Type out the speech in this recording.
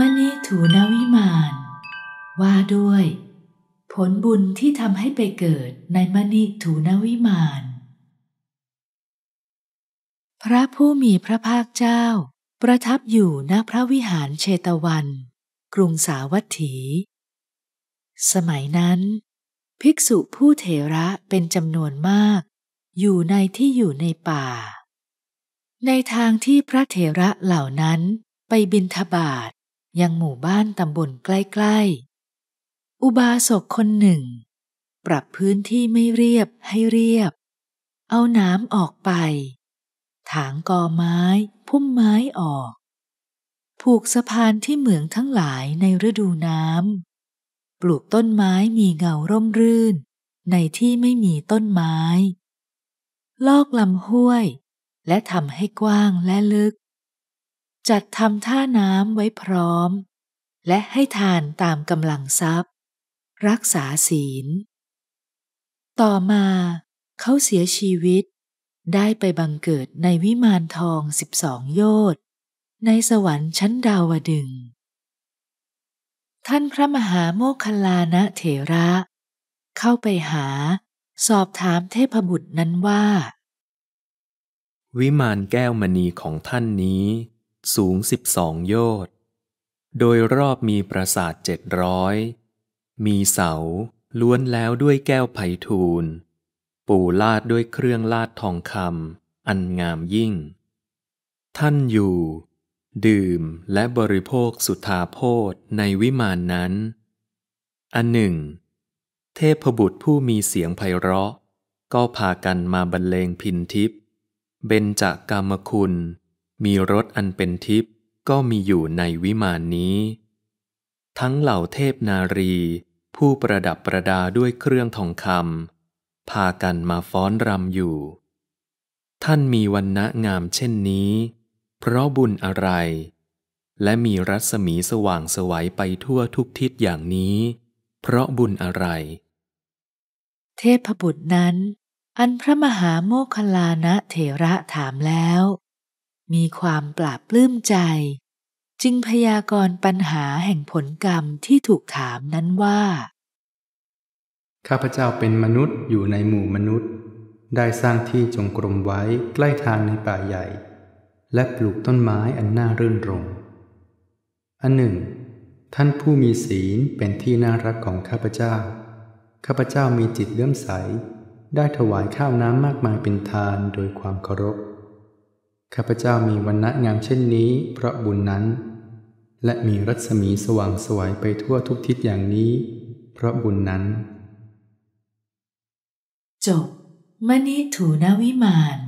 มณีถูนวิมาน ว่าด้วย ผลบุญที่ทำให้ไปเกิดในมณีถูนวิมาน พระผู้มีพระภาคเจ้า ประทับอยู่ณพระวิหารเชตวัน กรุงสาวัตถี สมัยนั้น ภิกษุผู้เถระเป็นจำนวนมาก อยู่ในที่อยู่ในป่า ในทางที่พระเถระเหล่านั้นไปบินทบาตยังหมู่บ้านตำบลใกล้ๆ อุบาสกคนหนึ่ง ปรับพื้นที่ไม่เรียบให้เรียบ เอาน้ำออกไป ถางกอไม้พุ่มไม้ออก ผูกสะพานที่เหมืองทั้งหลายในฤดูน้ำ ปลูกต้นไม้มีเงาร่มรื่น ในที่ไม่มีต้นไม้ ลอกลำห้วยและทำให้กว้างและลึกจัดทำท่าน้ำไว้พร้อม และให้ทานตามกำลังทรัพย์ รักษาศีล ต่อมาเขาเสียชีวิต ได้ไปบังเกิดในวิมานทองสิบสองโยชน์ในสวรรค์ชั้นดาวดึง ท่านพระมหาโมคคลานะเถระ เข้าไปหาสอบถามเทพบุตรนั้นว่า วิมานแก้วมณีของท่านนี้สูงสิบสองโยชน์โดยรอบมีปราสาทเจ็ดร้อยมีเสาล้วนแล้วด้วยแก้วไผ่ทูล ปูลาดด้วยเครื่องลาดทองคำ อันงามยิ่ง ท่านอยู่ ดื่มและบริโภคสุธาโพธในวิมานนั้น อันหนึ่ง เทพบุตรผู้มีเสียงไพเราะ ก็พากันมาบรรเลงพินทิพย์เบญจากกามคุณมีรถอันเป็นทิพย์ก็มีอยู่ในวิมานนี้ ทั้งเหล่าเทพนารี ผู้ประดับประดาด้วยเครื่องทองคำพากันมาฟ้อนรำอยู่ ท่านมีวันณะงามเช่นนี้ เพราะบุญอะไร และมีรัศมีสว่างสวัยไปทั่วทุกทิศอย่างนี้ เพราะบุญอะไร เทพบุตรนั้น อันพระมหาโมคคลานะเถระถามแล้วมีความปราบปลื้มใจ จึงพยากรณ์ปัญหาแห่งผลกรรมที่ถูกถามนั้นว่าข้าพเจ้าเป็นมนุษย์อยู่ในหมู่มนุษย์ ได้สร้างที่จงกรมไว้ใกล้ทางในป่าใหญ่ และปลูกต้นไม้อันน่ารื่นรมอันหนึ่ง ท่านผู้มีศีลเป็นที่น่ารักของข้าพเจ้าข้าพเจ้ามีจิตเลื่อมใส ได้ถวายข้าวน้ำมากมายเป็นทานโดยความเคารพข้าพเจ้ามีวันณะงามเช่นนี้เพราะบุญนั้น และมีรัศมีสว่างสวยไปทั่วทุกทิศอย่างนี้เพราะบุญนั้นจบมณีถูนวิมาน